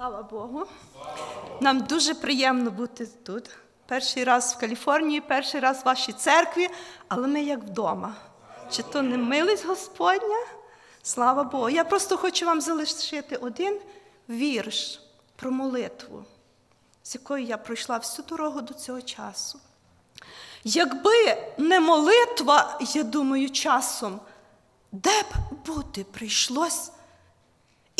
Слава Богу. Нам дуже приємно бути тут. Перший раз в Каліфорнії, перший раз в вашій церкві, але ми як вдома. Чи то не милість Господня? Слава Богу. Я просто хочу вам залишити один вірш про молитву, з якою я пройшла всю дорогу до цього часу. Якби не молитва, я думаю, часом, де б бути прийшлось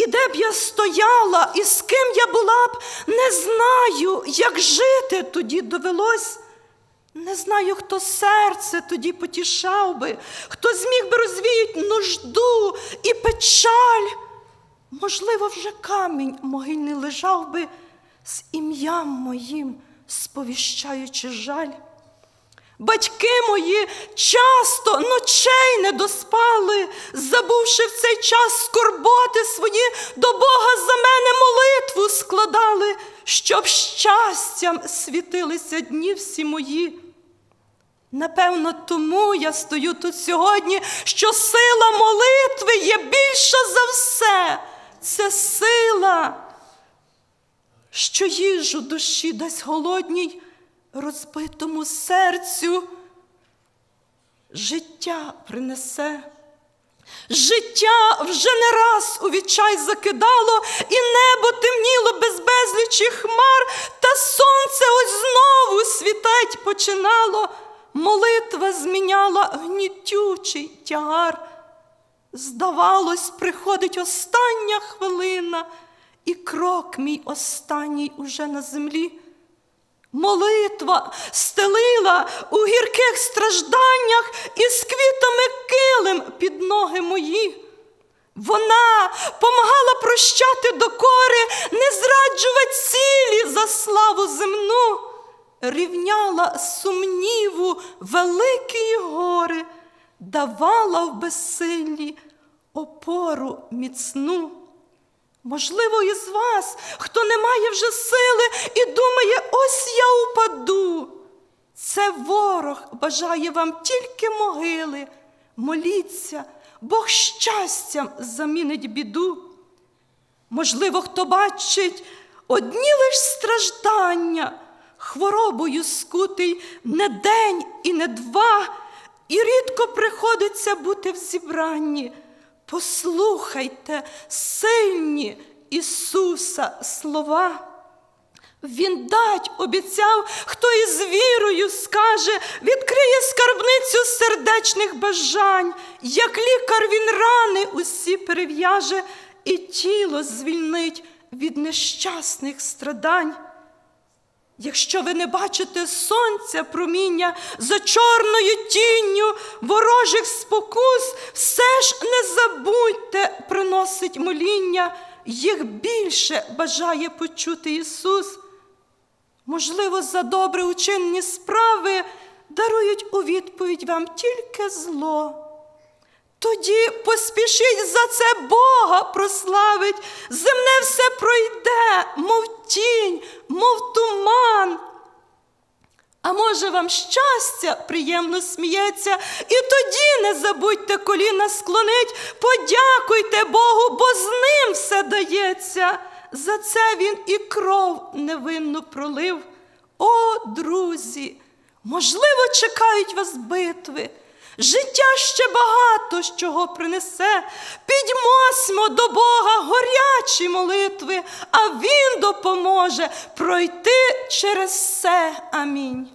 і де б я стояла, і з ким я була б, не знаю, як жити тоді довелось. Не знаю, хто серце тоді потішав би, хто зміг би розвіяти нужду і печаль. Можливо, вже камінь могильний лежав би з ім'ям моїм, сповіщаючи жаль. Батьки мої часто ночей не доспали, забувши в цей час скорботи свої, до Бога за мене молитву складали, щоб щастям світилися дні всі мої. Напевно, тому я стою тут сьогодні, що сила молитви є більша за все. Це сила, що їжу душі дасть голодній розбитому серцю життя принесе. Життя вже не раз у відчай закидало, і небо темніло без безлічі хмар, та сонце ось знову світать починало, молитва зміняла гнітючий тягар. Здавалось, приходить остання хвилина, і крок мій останній уже на землі. Молитва стелила у гірких стражданнях із квітами килим під ноги мої. Вона помагала прощати докори, не зраджувати цілі за славу земну, рівняла сумніву великі гори, давала в безсиллі опору міцну. Можливо, із вас, хто не має вже сили і думає, ось я упаду. Це ворог бажає вам тільки могили, моліться, Бог щастям замінить біду. Можливо, хто бачить одні лиш страждання, хворобою скутий не день і не два, і рідко приходиться бути в зібранні. Послухайте сильні Ісуса слова. Він дать обіцяв, хто із вірою скаже, відкриє скарбницю сердечних бажань, як лікар він рани усі перев'яже, і тіло звільнить від нещасних страдань. Якщо ви не бачите сонця, проміння за чорною тінню ворожих спокус, все ж не забудьте, приносить моління, їх більше бажає почути Ісус. Можливо, за добре учинні справи дарують у відповідь вам тільки зло. Тоді поспішіть за це Бога прославить, земне все пройде, мов тінь, мов туман. Боже вам щастя! приємно сміється. І тоді не забудьте коліна склонить, подякуйте Богу, бо з ним все дається. За це він і кров невинно пролив. О, друзі! Можливо, чекають вас битви. Життя ще багато з чого принесе. Підьмосьмо до Бога горячі молитви, а Він допоможе пройти через все. Амінь.